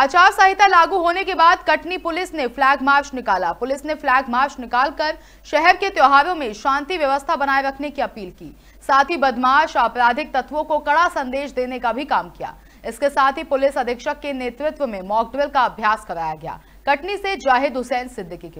आचार संहिता लागू होने के बाद कटनी पुलिस ने फ्लैग मार्च निकाला पुलिस ने फ्लैग मार्च निकालकर शहर के त्योहारों में शांति व्यवस्था बनाए रखने की अपील की साथ ही बदमाश आपराधिक तत्वों को कड़ा संदेश देने का भी काम किया इसके साथ ही पुलिस अधीक्षक के नेतृत्व में मॉकड्रिल का अभ्यास कराया गया कटनी से जाहिद हुसैन सिद्दीकी की